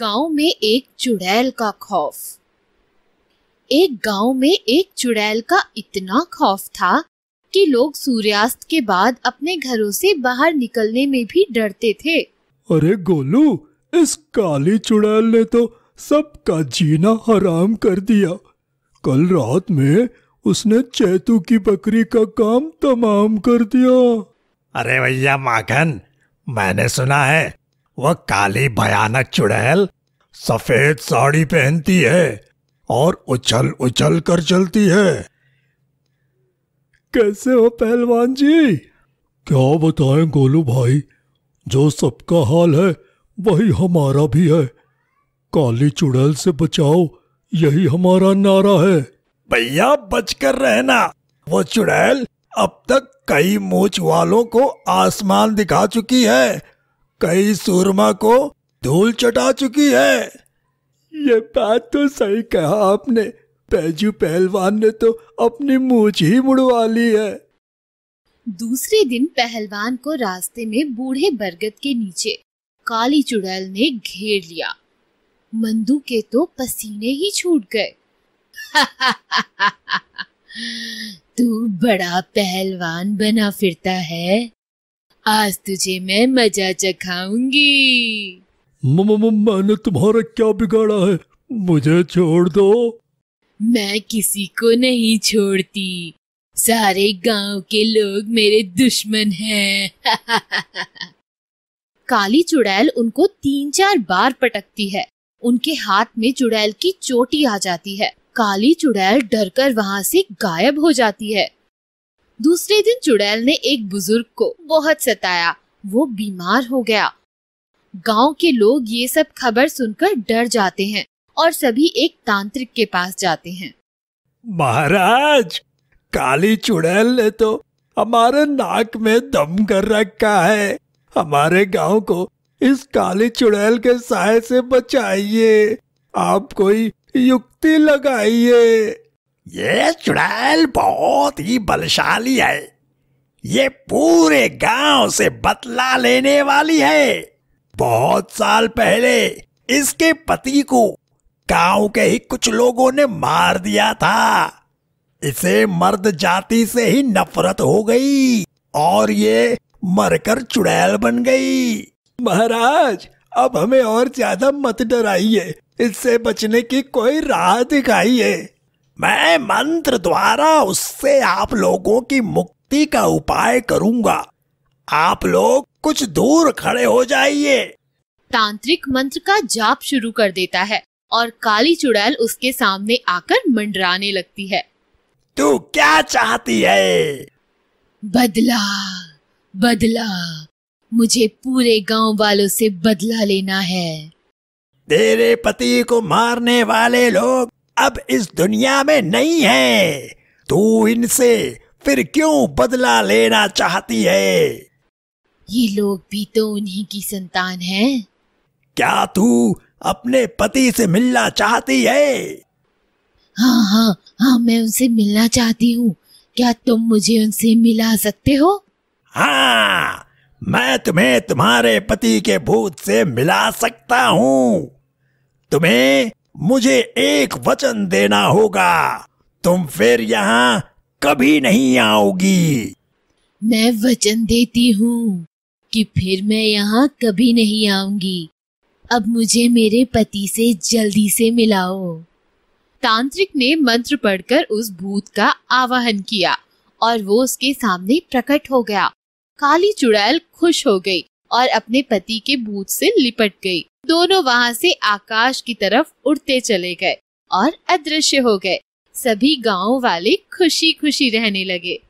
गांव में एक चुड़ैल का खौफ एक गांव में एक चुड़ैल का इतना खौफ था कि लोग सूर्यास्त के बाद अपने घरों से बाहर निकलने में भी डरते थे अरे गोलू इस काली चुड़ैल ने तो सबका जीना हराम कर दिया कल रात में उसने चैतू की बकरी का काम तमाम कर दिया अरे भैया माखन मैंने सुना है वह काली भयानक चुड़ैल सफेद साड़ी पहनती है और उछल उछल कर चलती है कैसे हो पहलवान जी क्या बताएं गोलू भाई जो सबका हाल है वही हमारा भी है काली चुड़ैल से बचाओ यही हमारा नारा है भैया बचकर रहना वो चुड़ैल अब तक कई मूछ वालों को आसमान दिखा चुकी है कई सूरमा को धूल चटा चुकी है ये बात तो सही कहा आपने बैजू पहलवान ने तो अपनी मूछ ही मुड़वा ली है दूसरे दिन पहलवान को रास्ते में बूढ़े बरगद के नीचे काली चुड़ैल ने घेर लिया मंदू के तो पसीने ही छूट गए तू बड़ा पहलवान बना फिरता है आज तुझे मैं मजा चखाऊंगी मैंने तुम्हारा क्या बिगाड़ा है मुझे छोड़ दो मैं किसी को नहीं छोड़ती सारे गांव के लोग मेरे दुश्मन हैं काली चुड़ैल उनको तीन चार बार पटकती है उनके हाथ में चुड़ैल की चोटी आ जाती है काली चुड़ैल डरकर वहाँ से गायब हो जाती है दूसरे दिन चुड़ैल ने एक बुजुर्ग को बहुत सताया वो बीमार हो गया गांव के लोग ये सब खबर सुनकर डर जाते हैं और सभी एक तांत्रिक के पास जाते हैं महाराज काली चुड़ैल ने तो हमारे नाक में दम कर रखा है हमारे गांव को इस काली चुड़ैल के साय से बचाइए आप कोई युक्ति लगाइए ये चुड़ैल बहुत ही बलशाली है ये पूरे गांव से बतला लेने वाली है बहुत साल पहले इसके पति को गांव के ही कुछ लोगों ने मार दिया था इसे मर्द जाति से ही नफरत हो गई और ये मरकर चुड़ैल बन गई महाराज अब हमें और ज्यादा मत डराइए इससे बचने की कोई राह दिखाइए मैं मंत्र द्वारा उससे आप लोगों की मुक्ति का उपाय करूंगा आप लोग कुछ दूर खड़े हो जाइए तांत्रिक मंत्र का जाप शुरू कर देता है और काली चुड़ैल उसके सामने आकर मंडराने लगती है तू क्या चाहती है बदला बदला मुझे पूरे गांव वालों से बदला लेना है तेरे पति को मारने वाले लोग अब इस दुनिया में नहीं है तू इनसे फिर क्यों बदला लेना चाहती है ये लोग भी तो उन्हीं की संतान है क्या तू अपने पति से मिलना चाहती है हाँ हाँ हाँ मैं उनसे मिलना चाहती हूँ क्या तुम मुझे उनसे मिला सकते हो हाँ मैं तुम्हें तुम्हारे पति के भूत से मिला सकता हूँ तुम्हें मुझे एक वचन देना होगा तुम फिर यहाँ कभी नहीं आओगी मैं वचन देती हूँ कि फिर मैं यहाँ कभी नहीं आऊंगी अब मुझे मेरे पति से जल्दी से मिलाओ तांत्रिक ने मंत्र पढ़कर उस भूत का आवाहन किया और वो उसके सामने प्रकट हो गया काली चुड़ैल खुश हो गई और अपने पति के भूत से लिपट गई दोनों वहाँ से आकाश की तरफ उड़ते चले गए और अदृश्य हो गए सभी गांव वाले खुशी खुशी रहने लगे